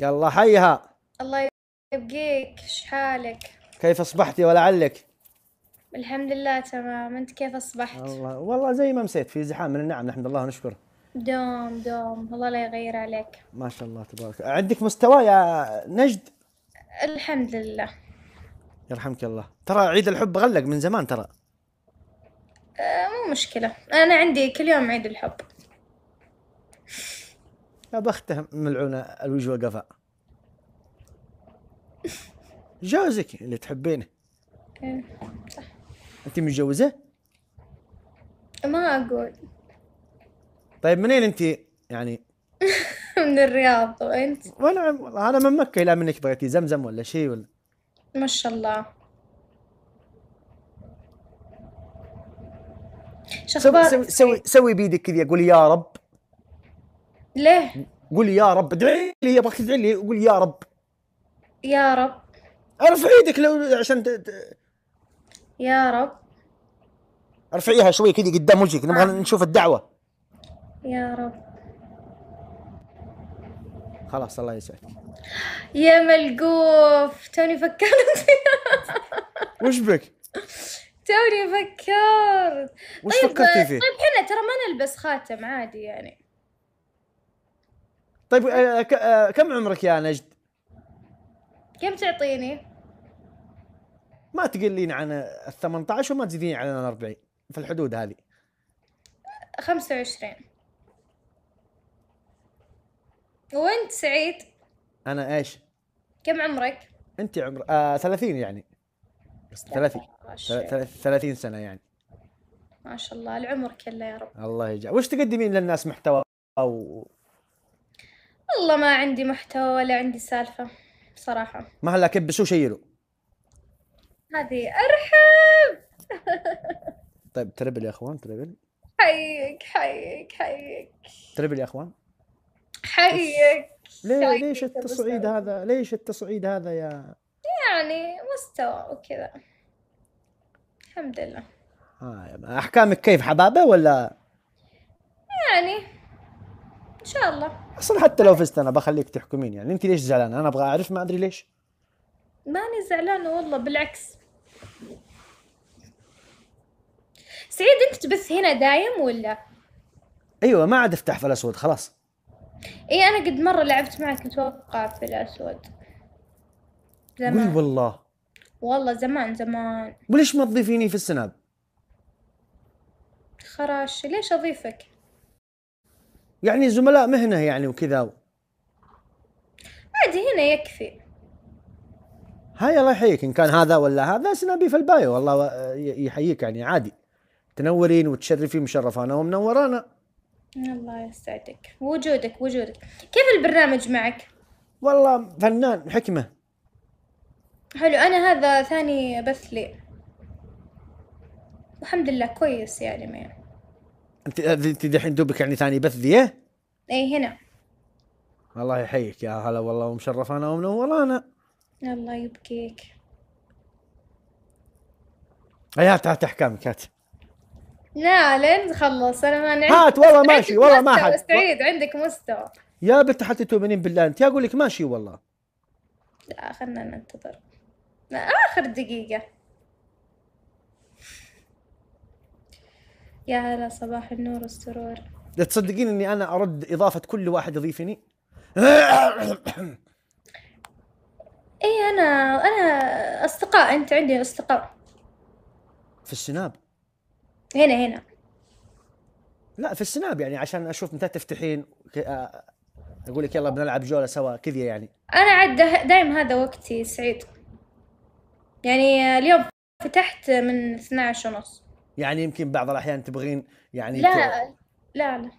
يلا حيها الله يبقيك شحالك كيف أصبحتي ولعلك الحمد لله تمام أنت كيف أصبحت والله والله زي ما مسيت في زحام من النعم نحمد الله ونشكره دوم دوم الله لا يغير عليك ما شاء الله تبارك عندك مستوى يا نجد الحمد لله يرحمك الله ترى عيد الحب غلق من زمان ترى آه، مو مشكلة أنا عندي كل يوم عيد الحب يا بخته ملعونه الوجه وقفاء جوزك اللي تحبينه صح انت متجوزه؟ ما اقول طيب منين انت يعني من الرياض وانت ولا والله انا من مكه الى منك بغيتي زمزم ولا شيء ولا ما شاء الله شو سوي سوي سوي, سوي بيدك كذي قولي يا رب ليه؟ قولي يا رب ادعي لي ابغاك تدعي لي قولي يا رب يا رب ارفع ايدك لو عشان ت... يا رب ارفعيها شوي كذا قدام وجهك نبغى آه. نشوف الدعوه يا رب خلاص الله يسعدك يا ملقوف توني فكرت وش بك؟ توني فكرت وش طيب فكرتي فيه؟ طيب حنا ترى ما نلبس خاتم عادي يعني طيب آه، آه، آه، كم عمرك يا نجد؟ كم تعطيني؟ ما تقلين عن ال 18 وما تزيدين عن ال 40 في الحدود هذه 25 وانت سعيد؟ انا ايش؟ كم عمرك؟ انت عمر آه 30 يعني 30 30 سنه يعني ما شاء الله العمر كله يا رب الله يجعل وش تقدمين للناس محتوى او والله ما عندي محتوى ولا عندي سالفة بصراحة ما هلا كب شو شيلوا هذه ارحب طيب تربل يا اخوان تربل حيك حيك حيك تربل يا اخوان حيك ليه ليش التصعيد هذا ليش التصعيد هذا يا يعني مستوى وكذا الحمد لله آه احكامك كيف حبابه ولا يعني ان شاء الله اصلا حتى لو فزت انا بخليك تحكمين يعني انت ليش زعلانه انا ابغى اعرف ما ادري ليش ماني زعلانه والله بالعكس سعيد انت بس هنا دايم ولا ايوه ما عاد افتح في الاسود خلاص اي انا قد مره لعبت معك اتوقع في الاسود زمان والله والله زمان زمان وليش ما تضيفيني في السناب خراش ليش اضيفك يعني زملاء مهنه يعني وكذا عادي هنا يكفي هاي الله يحييك ان كان هذا ولا هذا سنابي في البايو والله آه، يحييك يعني عادي تنورين وتشرفي مشرفانا ومنورانا الله يسعدك وجودك وجودك كيف البرنامج معك والله فنان حكمه حلو انا هذا ثاني بث لي الحمد لله كويس يعني ما يعني انت انت دحين دوبك يعني ثاني بث ذي؟ اي إيه، هنا الله يحييك يا هلا والله ومشرفانا ومنورانا الله يبكيك إيه، هات هات احكامك هات لا لين تخلص انا ما نعرف هات والله ماشي والله ما حد سعيد عندك مستوى يا بنت حتى تؤمنين بالله انت اقول لك ماشي والله لا خلنا ننتظر اخر دقيقه يا هلا صباح النور والسرور لا تصدقين اني انا ارد اضافه كل واحد يضيفني اي انا انا اصدقاء انت عندي اصدقاء في السناب هنا هنا لا في السناب يعني عشان اشوف متى تفتحين اقول لك يلا بنلعب جوله سوا كذا يعني انا عاد دايم هذا وقتي سعيد يعني اليوم فتحت من 12 ونص يعني يمكن بعض الاحيان تبغين يعني لا لا لا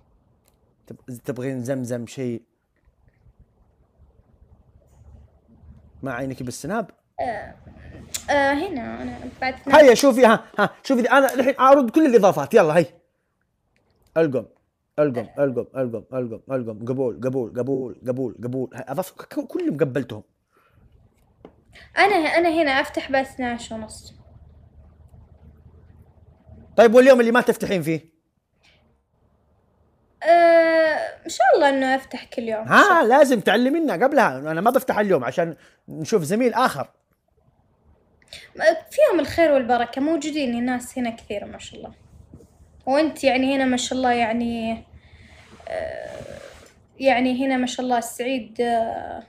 تبغين زمزم شيء ما عينك بالسناب آه آه هنا انا بعد هيا شوفي ها ها شوفي انا الحين ارد كل الاضافات يلا هي القم القم القم القم القم القم قبول قبول قبول قبول قبول اضاف كلهم قبلتهم انا انا هنا افتح بس 12 ونص طيب واليوم اللي ما تفتحين فيه؟ آه، ان شاء الله انه افتح كل يوم ها لازم تعلمينا قبلها انا ما بفتح اليوم عشان نشوف زميل اخر فيهم الخير والبركه موجودين ناس هنا كثير ما شاء الله وانت يعني هنا ما شاء الله يعني آه، يعني هنا ما شاء الله السعيد آه،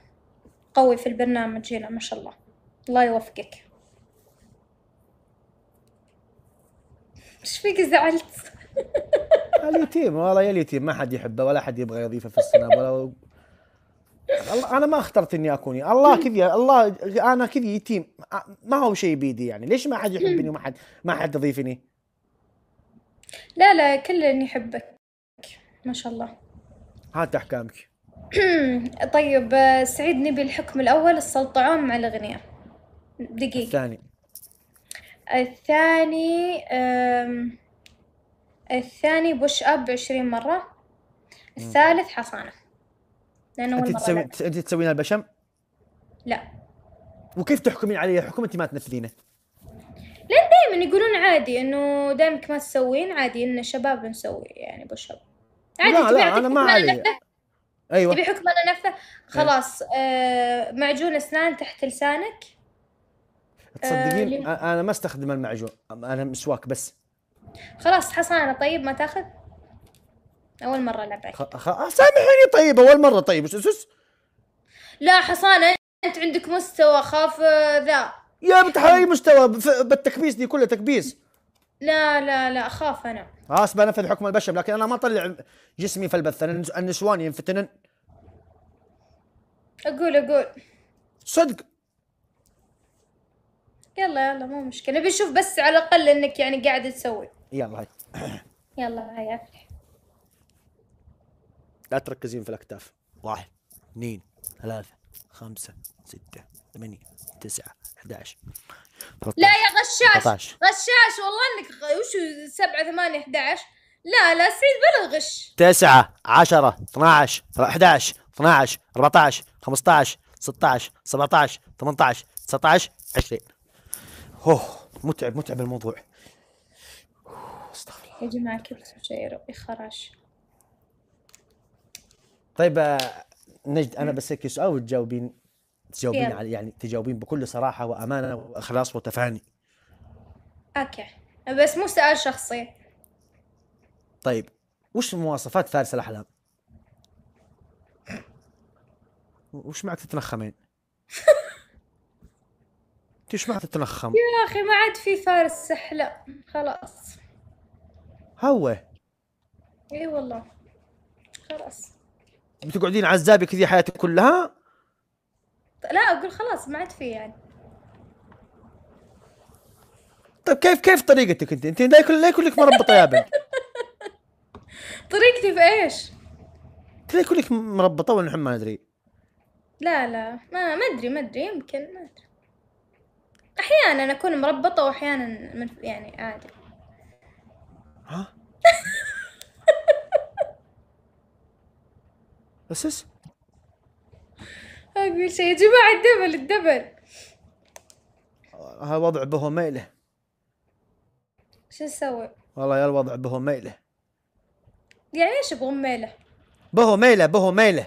قوي في البرنامج هنا ما شاء الله الله يوفقك ايش فيك زعلت؟ اليتيم والله يا اليتيم ما حد يحبه ولا حد يبغى يضيفه في السناب ولا الله انا ما اخترت اني اكون يعني. الله كذي الله انا كذي يتيم ما هو شيء بيدي يعني ليش ما حد يحبني وما حد ما حد يضيفني لا لا كلن يحبك ما شاء الله هات احكامك طيب آه، سعيد نبي الحكم الاول السلطعون مع الاغنياء دقيقه الثاني الثاني الثاني بوش اب 20 مرة الثالث حصانة لأنه انت مرة تسوي انت تسوين البشم؟ لا وكيف تحكمين عليه حكم انت ما تنفذينه؟ لان دائما يقولون عادي انه دامك ما تسوين عادي ان شباب نسوي يعني بوش اب عادي لا لا انا ما علي ايوه تبي حكم انا نفذه إيه. خلاص آه معجون اسنان تحت لسانك تصدقين آه انا ما استخدم المعجون انا مسواك بس خلاص حصانه طيب ما تاخذ اول مره العب خ... خ... آه، سامحيني طيب اول مره طيب سس لا حصانه انت عندك مستوى خاف آه، ذا يا بتحاي مستوى بالتكبيس دي كلها تكبيس لا لا لا اخاف انا خلاص بنفذ حكم البشر لكن انا ما اطلع جسمي في البث النسوان ينفتنن اقول اقول صدق يلا يلا مو مشكله بنشوف بس على الاقل انك يعني قاعد تسوي يلا هاي يلا هاي يا افلح لا تركزين في الاكتاف واحد اثنين ثلاثة خمسة ستة ثمانية تسعة 11 لا يا غشاش غشاش والله انك وش 7 8 11 لا لا سعيد بلا غش 9 10 12 11 12 14 15 16 17 عشر 18 19 20 اوه متعب متعب الموضوع استغفر الله يا جماعه كيف شيء يا خراش طيب آه، نجد انا بسالك سؤال وتجاوبين تجاوبين على يعني تجاوبين بكل صراحه وامانه واخلاص وتفاني اوكي بس مو سؤال شخصي طيب وش مواصفات فارس الاحلام؟ وش معك تتنخمين؟ ايش ما تتنخم يا اخي ما عاد في فارس سحلة خلاص هو اي والله خلاص بتقعدين عزابي كذي حياتك كلها لا اقول خلاص ما عاد في يعني طيب كيف كيف طريقتك انت انت لا يكون لا يكون لك مربطه يا بنت طريقتي في ايش لا يكون لك مربطه ولا ما ادري لا لا ما ادري ما ادري يمكن ما ادري احيانا اكون مربطه واحيانا من يعني عادي ها بس اس اقول شيء يا جماعه الدبل الدبل هذا وضع به ميله شو نسوي؟ والله يا الوضع به ميله يعني ايش يبغون ميله؟ به ميله به ميله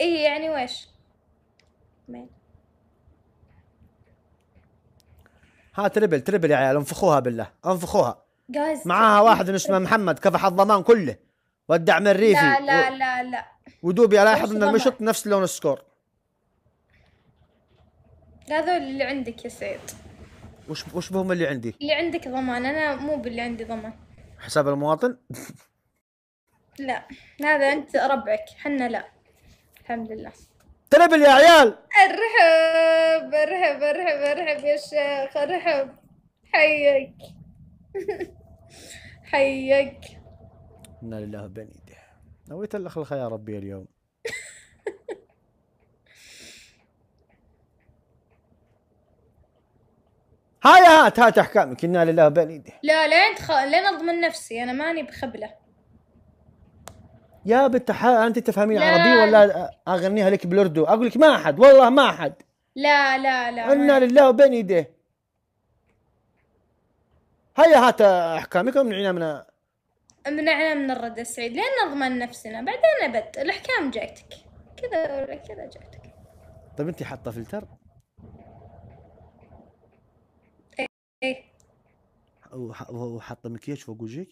اي يعني ويش؟ ميله ها تربل تربل يا عيال انفخوها بالله انفخوها جايز معاها واحد اسمه محمد كفح الضمان كله ودع من ريفي لا لا لا لا ودوبي الاحظ ان المشط نفس لون السكور هذول اللي عندك يا سيد وش وش بهم اللي عندي؟ اللي عندك ضمان انا مو باللي عندي ضمان حساب المواطن؟ لا هذا انت ربعك حنا لا الحمد لله تربل يا عيال الرحب ارحب ارحب ارحب ارحب يا شيخ ارحب حيك حيك انا لله ده نويت الاخلخه يا ربي اليوم هاي هات هات احكامك انا لله بنيده لا لين تخ... لين اضمن نفسي انا ماني بخبله يا بنت انت تفهمين عربي ولا اغنيها لك بالاردو اقول لك ما احد والله ما احد لا لا لا انا لله وبين يديه هيا هات احكامكم منعنا من منعنا من الرد السعيد لين نضمن نفسنا بعدين ابد الاحكام جاتك كذا كذا جاتك طيب انت حاطه فلتر؟ ايه ايه وحاطه مكياج فوق وجهك؟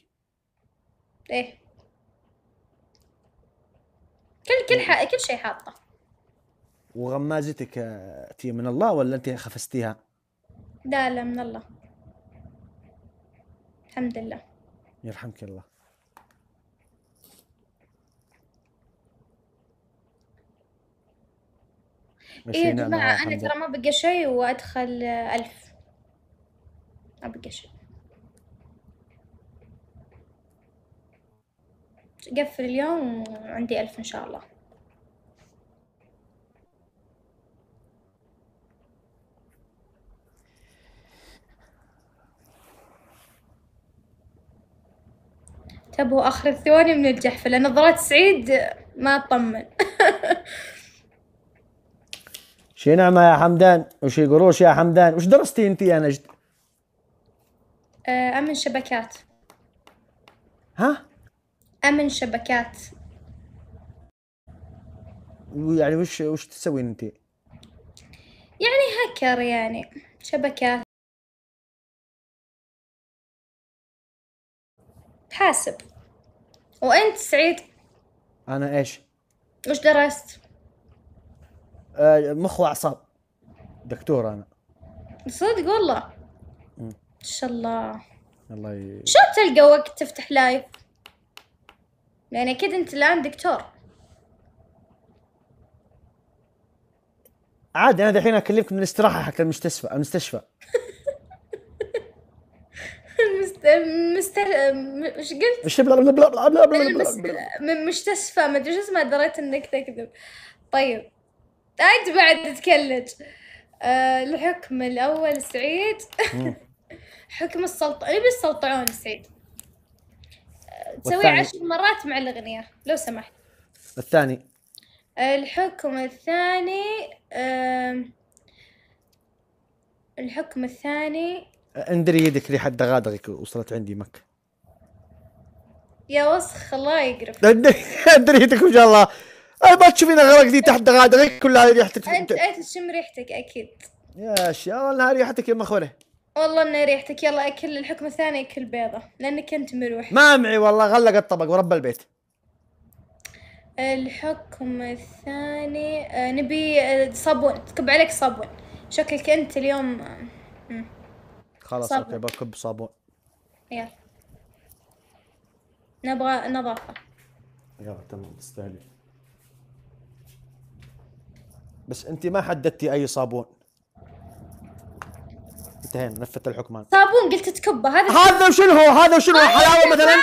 ايه كل كل إيه. كل شيء حاطه وغمازتك تي من الله ولا انت خفستيها؟ لا لا من الله الحمد لله يرحمك الله ايه يا جماعة انا ترى ما بقى شيء وادخل الف ما بقى شيء قفل اليوم وعندي ألف إن شاء الله هو آخر الثواني من الجحفلة نظرات سعيد ما تطمن شي نعمة يا حمدان وشي قروش يا حمدان وش درستي انت يا نجد؟ أه، أمن شبكات ها؟ أمن شبكات يعني وش وش تسوين انت؟ يعني هكر يعني شبكات حاسب وانت سعيد انا ايش؟ وش درست؟ آه، مخ واعصاب دكتور انا صدق والله ان شاء الله الله ي... شو تلقى وقت تفتح لايف؟ يعني اكيد انت الان دكتور عادي انا ذحين اكلمك من الاستراحه حق المستشفى المستشفى مستر ايش قلت؟ ايش بلا بلا بلا بلا بلا مستشفى ما ادري شو اسمه دريت انك تكذب طيب انت بعد تكلج آه، الحكم الاول سعيد حكم السلطة إيه يبي السلطعون سعيد آه، تسوي عشر مرات مع الاغنية لو سمحت الثاني الحكم الثاني الحكم الثاني اندري يدك ريحه دغادغك وصلت عندي مكه يا وسخ الله يقرب اندري يدك ما شاء الله أي ما تشوفين غرق دي تحت دغادغك كلها ريحتك انت انت تشم ريحتك اكيد يا شيخ والله ريحتك يا مخونه والله انها ريحتك يلا اكل الحكم الثاني اكل بيضه لانك انت مروح ما معي والله غلق الطبق ورب البيت الحكم الثاني آه، نبي آه، صابون تكب عليك صابون شكلك انت اليوم آه، مم. خلاص صبر. اوكي بكب صابون يلا نبغى نظافة يلا تمام تستاهلي بس انت ما حددتي اي صابون انتهينا نفت الحكمان صابون قلت تكبه هذا هذا شنو هو هذا شنو حلاوه مثلا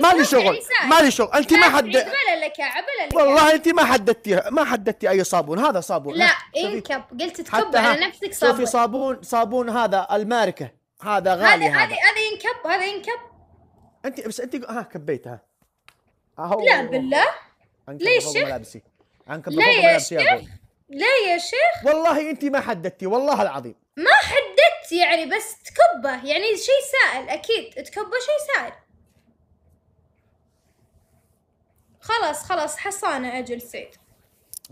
ما لي شغل ما لي شغل انت ما حد لك يا عبل لك والله انت ما حددتي ما حددتي اي صابون هذا صابون لا انكب قلت تكبه على نفسك صابون شوفي صابون صابون هذا الماركه هذا غالي هذا هذا ينكب هذا ينكب انت بس انت ها كبيتها أهو لا بالله ليش ملابسي عنك لا يا شيخ لا يا شيخ والله انت ما حددتي والله العظيم ما حددت يعني بس تكبه يعني شيء سائل اكيد تكبه شيء سائل خلاص خلاص حصانة اجل سيد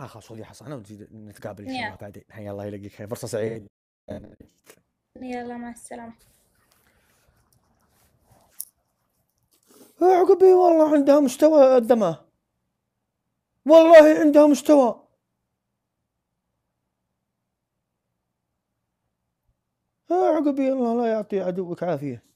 اه خلاص خذي حصانة وتزيد نتقابل ان شاء الله بعدين الله يلاقيك فرصة سعيدة يلا مع السلامة عقبي والله عندها مستوى الدماء والله عندها مستوى عقبي الله لا يعطي عدوك عافيه